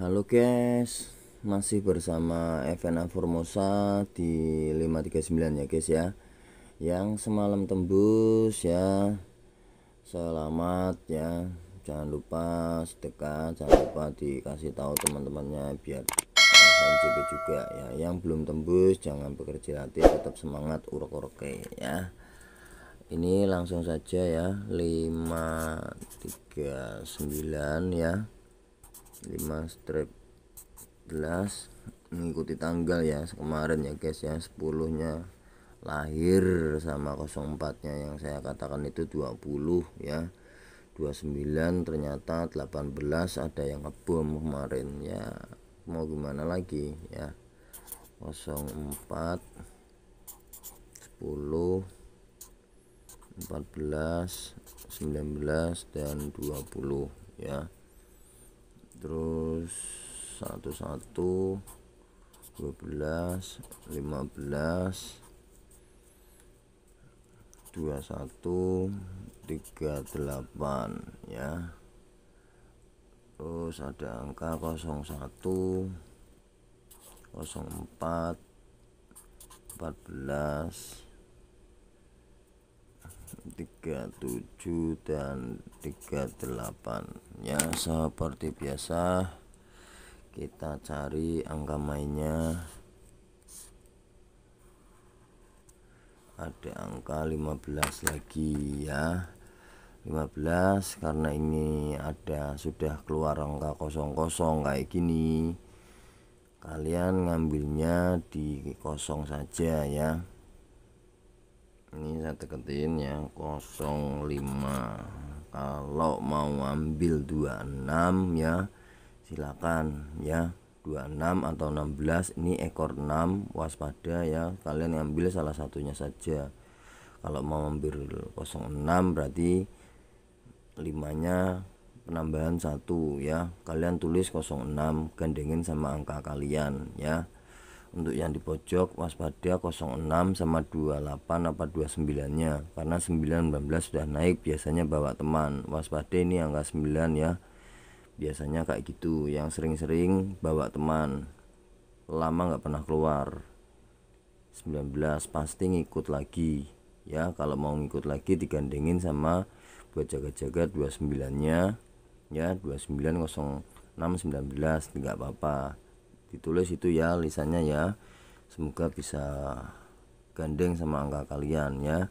Halo guys, masih bersama FNA Formosa di 539 ya guys ya. Yang semalam tembus ya. Selamat ya. Jangan lupa sedekah, jangan lupa dikasih tahu teman-temannya biar rasain juga ya. Yang belum tembus jangan bekerja hati, tetap semangat uruk-uruke ya. Ini langsung saja ya 539 ya 5 strip gelas mengikuti tanggal ya kemarin ya guys ya 10 nya lahir sama 04 nya yang saya katakan itu 20 ya 29 ternyata 18 ada yang ngebom kemarin ya mau gimana lagi ya 04 10 14 19 dan 20 ya terus satu satu dua belas lima belas dua satu tiga delapan ya terus ada angka kosong satu kosong empat empat belas 37 dan 38 ya seperti biasa kita cari angka mainnya ada angka 15 lagi ya 15 karena ini ada sudah keluar angka kosong-kosong kayak gini kalian ngambilnya di kosong saja ya ini saya deketin ya 05 kalau mau ambil 26 ya silakan ya 26 atau 16 ini ekor 6 waspada ya kalian ambil salah satunya saja kalau mau ambil 06 berarti 5 nya penambahan satu ya kalian tulis 06 gandengin sama angka kalian ya untuk yang di pojok waspada 06 sama 28 apa 29 nya karena 19 sudah naik biasanya bawa teman waspada ini angka 9 ya biasanya kayak gitu yang sering-sering bawa teman lama nggak pernah keluar 19 pasti ngikut lagi ya kalau mau ngikut lagi digandengin sama buat jaga-jaga 29 nya ya 29 06 19 nggak apa-apa ditulis itu ya lisannya ya semoga bisa gandeng sama angka kalian ya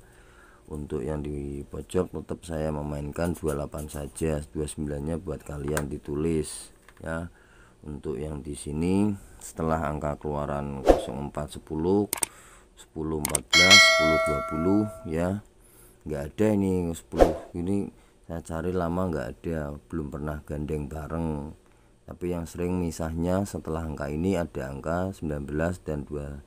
untuk yang di pojok tetap saya memainkan 28 saja 29 nya buat kalian ditulis ya untuk yang di sini setelah angka keluaran 04 10 10 14 10 20 ya enggak ada ini 10 ini saya cari lama enggak ada belum pernah gandeng bareng tapi yang sering misahnya setelah angka ini ada angka 19 dan 29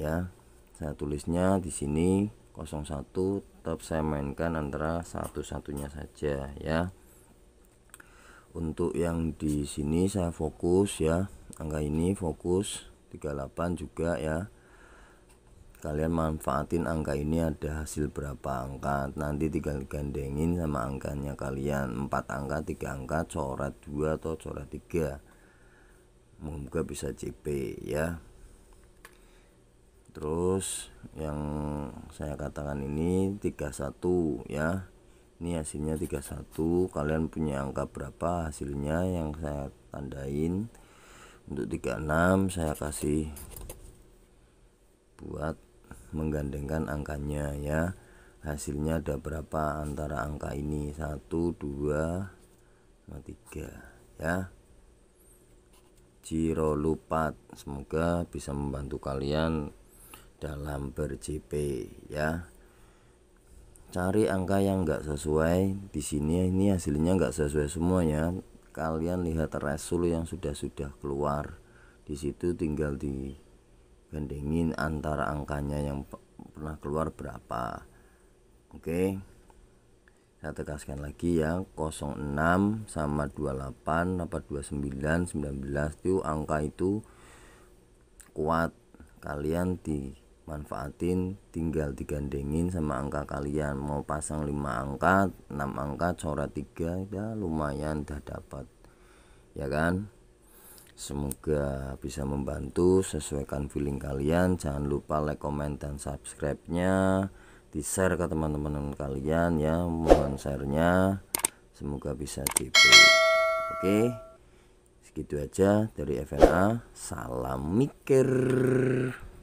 ya saya tulisnya di sini 01 tetap saya mainkan antara satu-satunya saja ya untuk yang di sini saya fokus ya angka ini fokus 38 juga ya kalian manfaatin angka ini ada hasil berapa angka nanti tinggal gandengin sama angkanya kalian 4 angka 3 angka coret 2 atau coret 3 moga bisa CP ya terus yang saya katakan ini 31 ya ini hasilnya 31 kalian punya angka berapa hasilnya yang saya tandain untuk 36 saya kasih buat menggandengkan angkanya ya hasilnya ada berapa antara angka ini 1 2 tiga ya ciro lupat semoga bisa membantu kalian dalam ber ya cari angka yang enggak sesuai di sini ini hasilnya enggak sesuai semuanya kalian lihat resul yang sudah-sudah keluar di situ tinggal di gandengin antara angkanya yang pernah keluar berapa oke saya tegaskan lagi ya 06 sama 28 apa 29 19 itu angka itu kuat kalian dimanfaatin tinggal digandengin sama angka kalian mau pasang 5 angka 6 angka coret 3 ya lumayan dah dapat ya kan Semoga bisa membantu sesuaikan feeling kalian. Jangan lupa like, comment dan subscribe-nya. Di-share ke teman-teman kalian ya, mohon share-nya. Semoga bisa dibeli. Oke. Segitu aja dari FNA. Salam mikir.